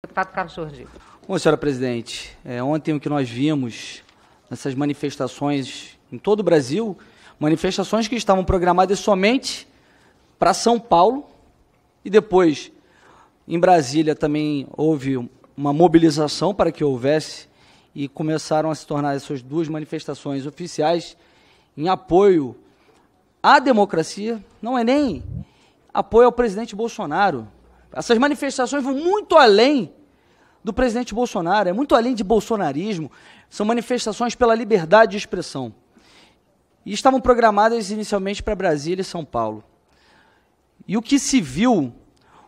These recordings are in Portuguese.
Deputado Carlos Jordi. Bom, senhora presidente, é, ontem o que nós vimos nessas manifestações em todo o Brasil, manifestações que estavam programadas somente para São Paulo e depois em Brasília também houve uma mobilização para que houvesse e começaram a se tornar essas duas manifestações oficiais em apoio à democracia, não é nem apoio ao presidente Bolsonaro. Essas manifestações vão muito além do presidente Bolsonaro, é muito além de bolsonarismo, são manifestações pela liberdade de expressão. E estavam programadas inicialmente para Brasília e São Paulo. E o que se viu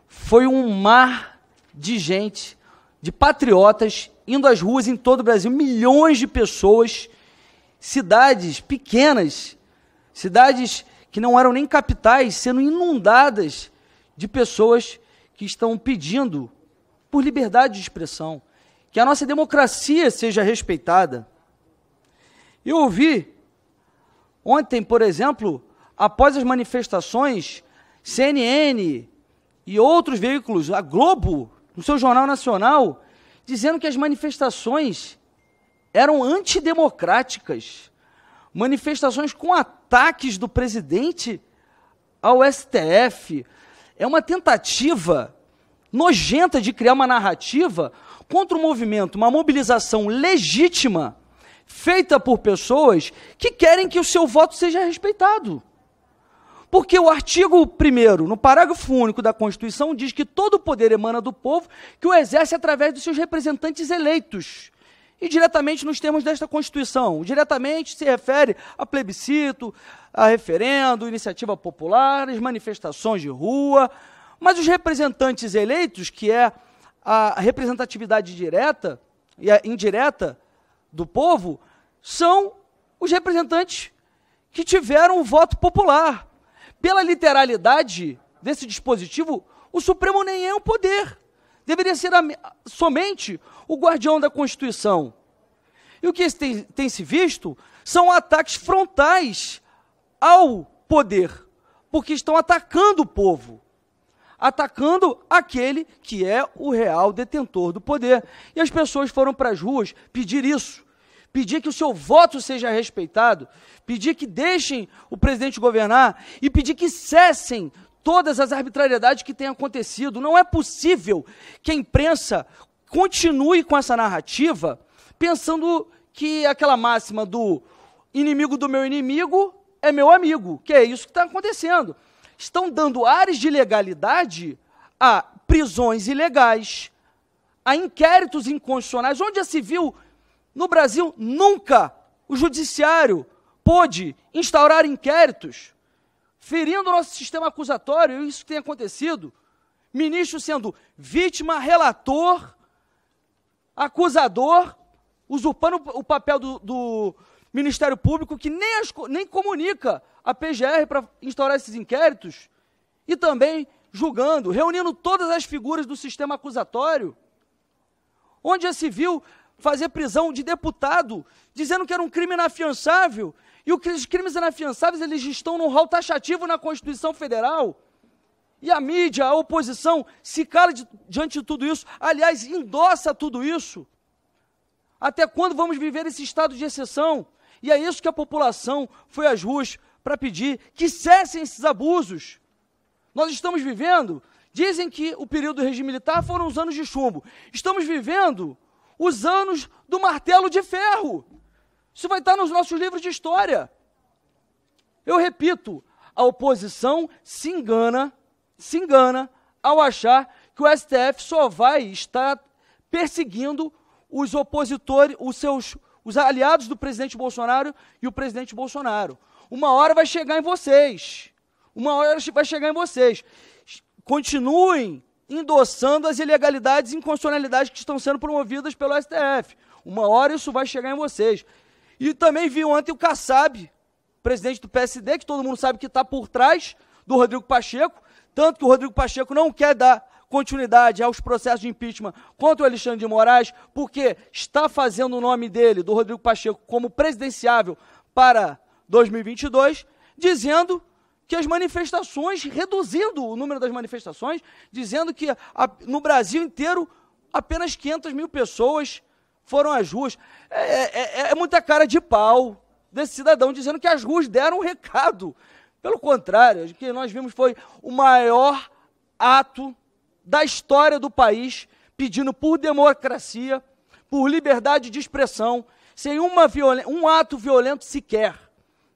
foi um mar de gente, de patriotas, indo às ruas em todo o Brasil, milhões de pessoas, cidades pequenas, cidades que não eram nem capitais, sendo inundadas de pessoas que estão pedindo por liberdade de expressão, que a nossa democracia seja respeitada. Eu ouvi ontem, por exemplo, após as manifestações, CNN e outros veículos, a Globo, no seu Jornal Nacional, dizendo que as manifestações eram antidemocráticas, manifestações com ataques do presidente ao STF, é uma tentativa nojenta de criar uma narrativa contra o um movimento, uma mobilização legítima feita por pessoas que querem que o seu voto seja respeitado. Porque o artigo 1, no parágrafo único da Constituição, diz que todo o poder emana do povo, que o exerce através dos seus representantes eleitos. E diretamente nos termos desta Constituição. Diretamente se refere a plebiscito, a referendo, iniciativa popular, as manifestações de rua. Mas os representantes eleitos, que é a representatividade direta e a indireta do povo, são os representantes que tiveram o voto popular. Pela literalidade desse dispositivo, o Supremo nem é um poder. Deveria ser a, somente o guardião da Constituição. E o que tem, tem se visto são ataques frontais ao poder, porque estão atacando o povo, atacando aquele que é o real detentor do poder. E as pessoas foram para as ruas pedir isso pedir que o seu voto seja respeitado, pedir que deixem o presidente governar e pedir que cessem todas as arbitrariedades que têm acontecido. Não é possível que a imprensa continue com essa narrativa pensando que aquela máxima do inimigo do meu inimigo é meu amigo, que é isso que está acontecendo. Estão dando ares de legalidade a prisões ilegais, a inquéritos inconstitucionais, onde a civil no Brasil nunca o judiciário pôde instaurar inquéritos, ferindo o nosso sistema acusatório, isso que tem acontecido. Ministro sendo vítima, relator, acusador usurpando o papel do, do Ministério Público, que nem, as, nem comunica a PGR para instaurar esses inquéritos, e também julgando, reunindo todas as figuras do sistema acusatório, onde a Civil fazia fazer prisão de deputado, dizendo que era um crime inafiançável, e os crimes inafiançáveis eles estão num rol taxativo na Constituição Federal. E a mídia, a oposição, se cala diante de tudo isso, aliás, endossa tudo isso. Até quando vamos viver esse estado de exceção? E é isso que a população foi às ruas para pedir que cessem esses abusos. Nós estamos vivendo, dizem que o período do regime militar foram os anos de chumbo. Estamos vivendo os anos do martelo de ferro. Isso vai estar nos nossos livros de história. Eu repito, a oposição se engana, se engana ao achar que o STF só vai estar perseguindo os opositores, os seus os aliados do presidente Bolsonaro e o presidente Bolsonaro. Uma hora vai chegar em vocês. Uma hora vai chegar em vocês. Continuem endossando as ilegalidades e inconstitucionalidades que estão sendo promovidas pelo STF. Uma hora isso vai chegar em vocês. E também vi ontem o Kassab, presidente do PSD, que todo mundo sabe que está por trás do Rodrigo Pacheco, tanto que o Rodrigo Pacheco não quer dar continuidade aos processos de impeachment contra o Alexandre de Moraes, porque está fazendo o nome dele, do Rodrigo Pacheco, como presidenciável para 2022, dizendo que as manifestações, reduzindo o número das manifestações, dizendo que a, no Brasil inteiro apenas 500 mil pessoas foram às ruas. É, é, é, é, muita cara de pau desse cidadão dizendo que as ruas deram um recado. Pelo contrário, o que nós vimos foi o maior ato da história do país pedindo por democracia, por liberdade de expressão, sem um ato violento sequer.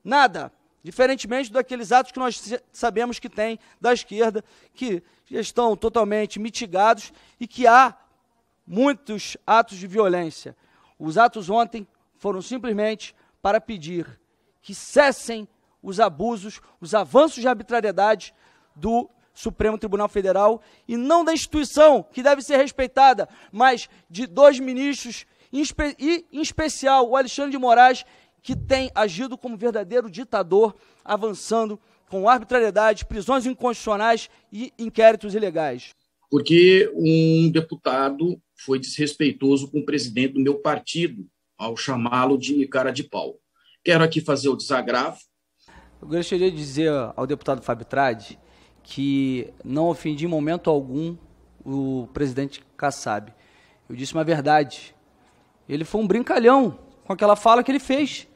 Nada. Diferentemente daqueles atos que nós sabemos que tem da esquerda, que estão totalmente mitigados e que há muitos atos de violência. Os atos ontem foram simplesmente para pedir que cessem os abusos, os avanços de arbitrariedade do Supremo Tribunal Federal e não da instituição, que deve ser respeitada, mas de dois ministros, e em especial o Alexandre de Moraes, que tem agido como verdadeiro ditador, avançando com arbitrariedade, prisões inconstitucionais e inquéritos ilegais. Porque um deputado foi desrespeitoso com o presidente do meu partido ao chamá-lo de cara de pau. Quero aqui fazer o desagravo. Eu gostaria de dizer ao deputado Fábio Trade que não ofendi em momento algum o presidente Kassab. Eu disse uma verdade. Ele foi um brincalhão com aquela fala que ele fez,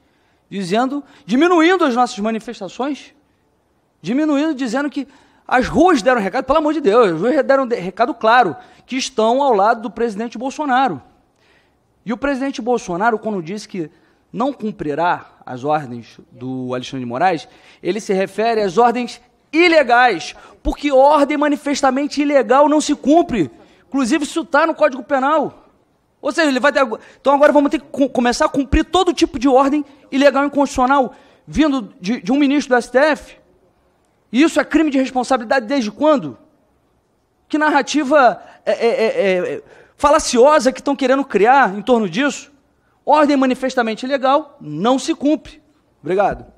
dizendo, diminuindo as nossas manifestações, diminuindo, dizendo que as ruas deram recado, pelo amor de Deus, as ruas deram recado claro, que estão ao lado do presidente Bolsonaro. E o presidente Bolsonaro, quando disse que não cumprirá as ordens do Alexandre de Moraes, ele se refere às ordens ilegais, porque ordem é manifestamente ilegal não se cumpre. Inclusive, isso está no Código Penal. Ou seja, ele vai ter. Então agora vamos ter que começar a cumprir todo tipo de ordem ilegal e inconstitucional vindo de, de um ministro do STF. E isso é crime de responsabilidade desde quando? Que narrativa é é, é, é, é, falaciosa que estão querendo criar em torno disso? Ordem manifestamente ilegal não se cumpre. Obrigado.